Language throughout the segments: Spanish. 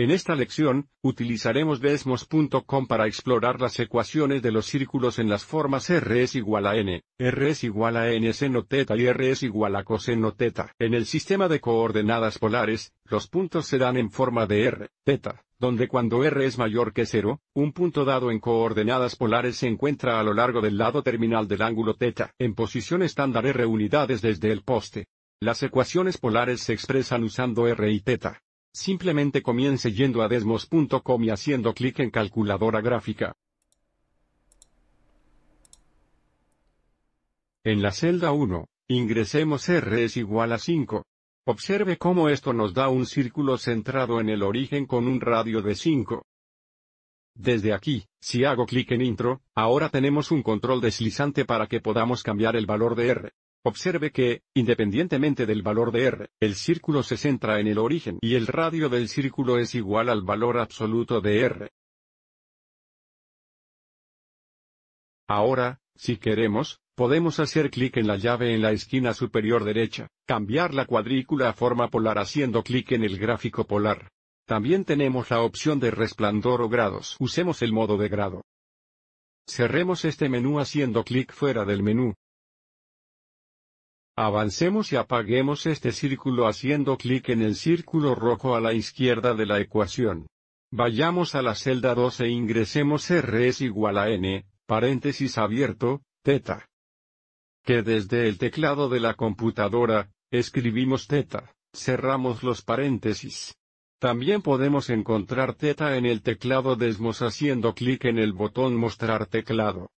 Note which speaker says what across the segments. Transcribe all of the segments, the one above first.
Speaker 1: En esta lección, utilizaremos desmos.com para explorar las ecuaciones de los círculos en las formas R es igual a n, R es igual a n seno teta y R es igual a coseno teta. En el sistema de coordenadas polares, los puntos se dan en forma de R, teta, donde cuando R es mayor que 0, un punto dado en coordenadas polares se encuentra a lo largo del lado terminal del ángulo teta, en posición estándar R unidades desde el poste. Las ecuaciones polares se expresan usando R y teta. Simplemente comience yendo a desmos.com y haciendo clic en calculadora gráfica. En la celda 1, ingresemos R es igual a 5. Observe cómo esto nos da un círculo centrado en el origen con un radio de 5. Desde aquí, si hago clic en intro, ahora tenemos un control deslizante para que podamos cambiar el valor de R. Observe que, independientemente del valor de R, el círculo se centra en el origen y el radio del círculo es igual al valor absoluto de R. Ahora, si queremos, podemos hacer clic en la llave en la esquina superior derecha, cambiar la cuadrícula a forma polar haciendo clic en el gráfico polar. También tenemos la opción de resplandor o grados. Usemos el modo de grado. Cerremos este menú haciendo clic fuera del menú, Avancemos y apaguemos este círculo haciendo clic en el círculo rojo a la izquierda de la ecuación. Vayamos a la celda 2 e ingresemos R es igual a N, paréntesis abierto, teta. Que desde el teclado de la computadora, escribimos teta, cerramos los paréntesis. También podemos encontrar teta en el teclado Desmos haciendo clic en el botón Mostrar teclado.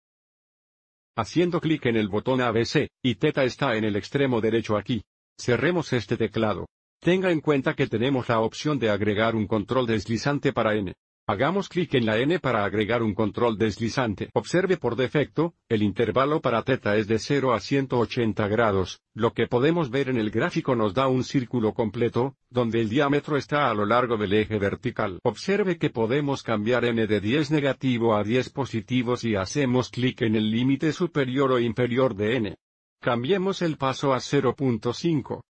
Speaker 1: Haciendo clic en el botón ABC, y teta está en el extremo derecho aquí. Cerremos este teclado. Tenga en cuenta que tenemos la opción de agregar un control deslizante para N. Hagamos clic en la N para agregar un control deslizante. Observe por defecto, el intervalo para teta es de 0 a 180 grados, lo que podemos ver en el gráfico nos da un círculo completo, donde el diámetro está a lo largo del eje vertical. Observe que podemos cambiar N de 10 negativo a 10 positivo si hacemos clic en el límite superior o inferior de N. Cambiemos el paso a 0.5.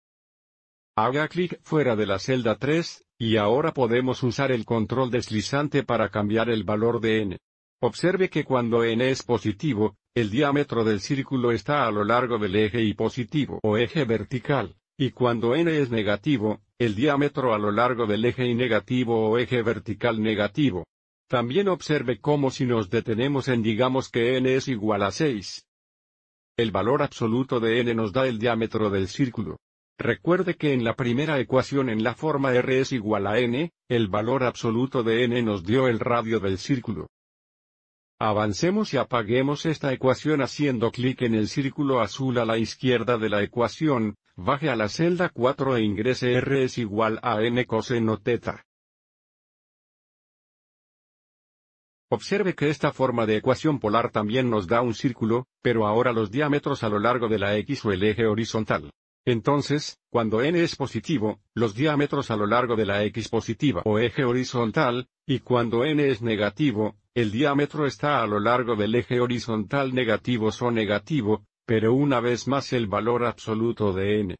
Speaker 1: Haga clic fuera de la celda 3, y ahora podemos usar el control deslizante para cambiar el valor de n. Observe que cuando n es positivo, el diámetro del círculo está a lo largo del eje y positivo o eje vertical, y cuando n es negativo, el diámetro a lo largo del eje y negativo o eje vertical negativo. También observe cómo si nos detenemos en digamos que n es igual a 6. El valor absoluto de n nos da el diámetro del círculo. Recuerde que en la primera ecuación en la forma R es igual a n, el valor absoluto de n nos dio el radio del círculo. Avancemos y apaguemos esta ecuación haciendo clic en el círculo azul a la izquierda de la ecuación, baje a la celda 4 e ingrese R es igual a n coseno teta. Observe que esta forma de ecuación polar también nos da un círculo, pero ahora los diámetros a lo largo de la X o el eje horizontal. Entonces, cuando n es positivo, los diámetros a lo largo de la x positiva o eje horizontal, y cuando n es negativo, el diámetro está a lo largo del eje horizontal negativo o negativo, pero una vez más el valor absoluto de n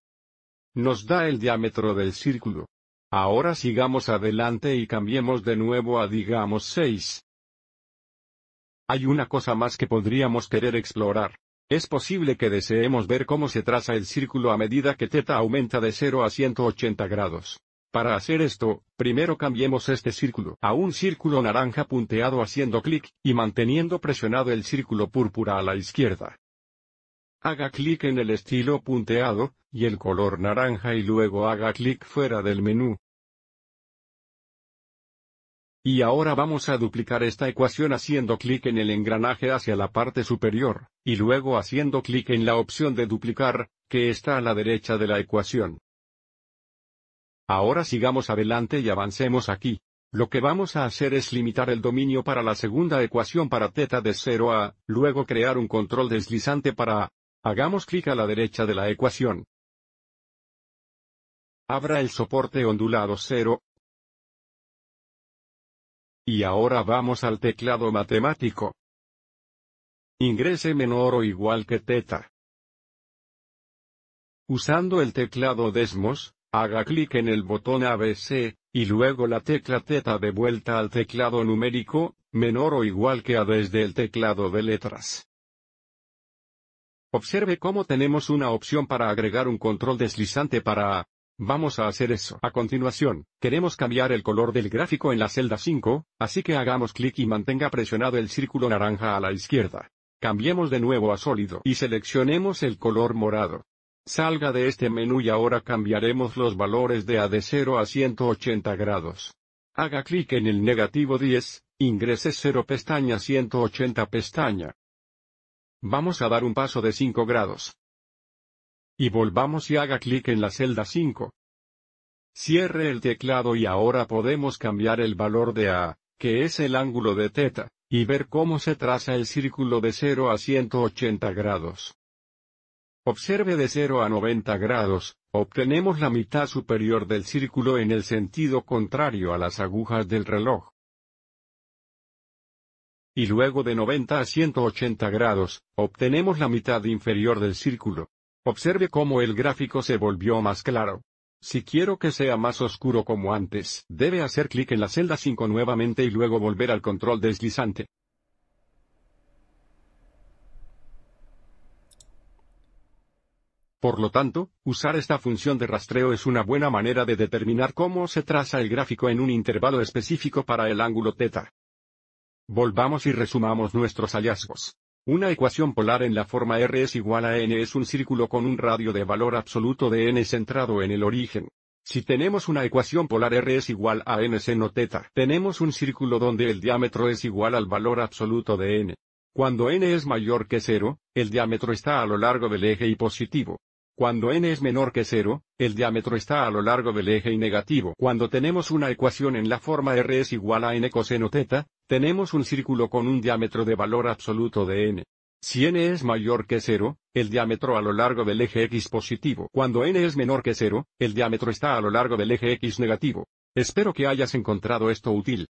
Speaker 1: nos da el diámetro del círculo. Ahora sigamos adelante y cambiemos de nuevo a digamos 6. Hay una cosa más que podríamos querer explorar. Es posible que deseemos ver cómo se traza el círculo a medida que teta aumenta de 0 a 180 grados. Para hacer esto, primero cambiemos este círculo a un círculo naranja punteado haciendo clic, y manteniendo presionado el círculo púrpura a la izquierda. Haga clic en el estilo punteado, y el color naranja y luego haga clic fuera del menú, y ahora vamos a duplicar esta ecuación haciendo clic en el engranaje hacia la parte superior, y luego haciendo clic en la opción de duplicar, que está a la derecha de la ecuación. Ahora sigamos adelante y avancemos aquí. Lo que vamos a hacer es limitar el dominio para la segunda ecuación para θ de 0 a, luego crear un control deslizante para a. Hagamos clic a la derecha de la ecuación. Abra el soporte ondulado 0, y ahora vamos al teclado matemático. Ingrese menor o igual que teta. Usando el teclado Desmos, haga clic en el botón ABC, y luego la tecla teta de vuelta al teclado numérico, menor o igual que a desde el teclado de letras. Observe cómo tenemos una opción para agregar un control deslizante para A, Vamos a hacer eso. A continuación, queremos cambiar el color del gráfico en la celda 5, así que hagamos clic y mantenga presionado el círculo naranja a la izquierda. Cambiemos de nuevo a sólido y seleccionemos el color morado. Salga de este menú y ahora cambiaremos los valores de A de 0 a 180 grados. Haga clic en el negativo 10, ingrese 0 pestaña 180 pestaña. Vamos a dar un paso de 5 grados y volvamos y haga clic en la celda 5. Cierre el teclado y ahora podemos cambiar el valor de A, que es el ángulo de θ, y ver cómo se traza el círculo de 0 a 180 grados. Observe de 0 a 90 grados, obtenemos la mitad superior del círculo en el sentido contrario a las agujas del reloj. Y luego de 90 a 180 grados, obtenemos la mitad inferior del círculo. Observe cómo el gráfico se volvió más claro. Si quiero que sea más oscuro como antes, debe hacer clic en la celda 5 nuevamente y luego volver al control deslizante. Por lo tanto, usar esta función de rastreo es una buena manera de determinar cómo se traza el gráfico en un intervalo específico para el ángulo θ. Volvamos y resumamos nuestros hallazgos. Una ecuación polar en la forma R es igual a n es un círculo con un radio de valor absoluto de n centrado en el origen. Si tenemos una ecuación polar R es igual a n seno teta, tenemos un círculo donde el diámetro es igual al valor absoluto de n. Cuando n es mayor que cero, el diámetro está a lo largo del eje y positivo. Cuando n es menor que cero, el diámetro está a lo largo del eje y negativo. Cuando tenemos una ecuación en la forma R es igual a n coseno teta, tenemos un círculo con un diámetro de valor absoluto de n. Si n es mayor que 0, el diámetro a lo largo del eje x positivo. Cuando n es menor que 0, el diámetro está a lo largo del eje x negativo. Espero que hayas encontrado esto útil.